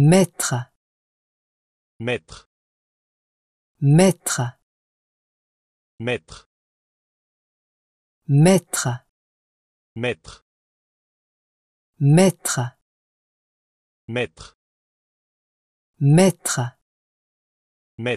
Maître. Maître. Maître. Maître. Maître. Maître. Maître. Maître. Maître.